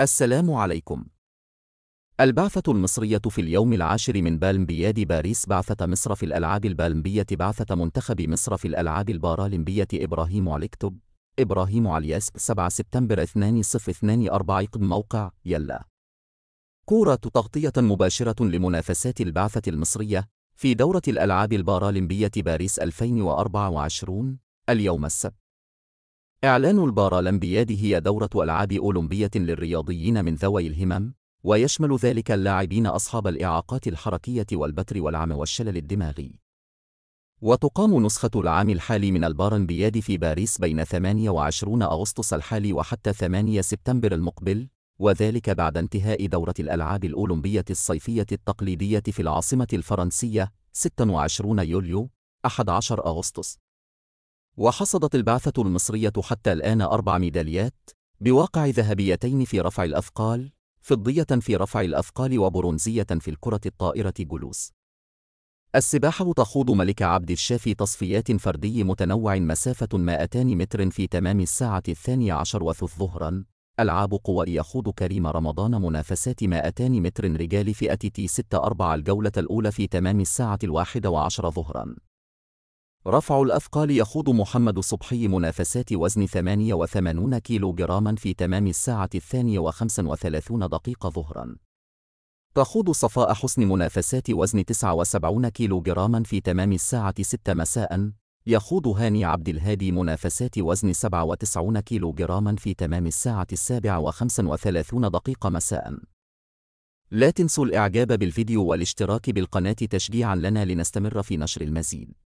السلام عليكم. البعثة المصرية في اليوم العاشر من بالمبياد باريس بعثة مصر في الألعاب البالمبية بعثة منتخب مصر في الألعاب البارالمبية إبراهيم عليكتب إبراهيم علياس 7 سبتمبر 2024 قد موقع يلا كورة تغطية مباشرة لمنافسات البعثة المصرية في دورة الألعاب البارالمبية باريس 2024 اليوم السبت إعلان البارالمبياد هي دورة ألعاب أولمبية للرياضيين من ذوي الهمم، ويشمل ذلك اللاعبين أصحاب الإعاقات الحركية والبتر والعمى والشلل الدماغي. وتقام نسخة العام الحالي من البارالمبياد في باريس بين 28 أغسطس الحالي وحتى 8 سبتمبر المقبل، وذلك بعد انتهاء دورة الألعاب الأولمبية الصيفية التقليدية في العاصمة الفرنسية 26 يوليو 11 أغسطس. وحصدت البعثة المصرية حتى الآن أربع ميداليات بواقع ذهبيتين في رفع الأثقال فضية في رفع الأثقال وبرونزية في الكرة الطائرة جلوس السباحة تخوض ملك عبد الشافي تصفيات فردي متنوع مسافة 200 متر في تمام الساعة الثانية عشر وثلث ظهرا ألعاب قوى يخوض كريم رمضان منافسات 200 متر رجال فئة تي 6 4 الجولة الأولى في تمام الساعة الواحدة وعشر ظهراً رفع الأثقال يخوض محمد الصبحي منافسات وزن 88 كيلوغراما في تمام الساعة الثانية وخمسا وثلاثون دقيقة ظهرا تخوض صفاء حسن منافسات وزن 79 كيلوغراما في تمام الساعة 6 مساء يخوض هاني عبد الهادي منافسات وزن 97 كيلوغراما في تمام الساعة السابعة وخمسا وثلاثون دقيقة مساء لا تنسوا الإعجاب بالفيديو والاشتراك بالقناة تشجيعا لنا لنستمر في نشر المزيد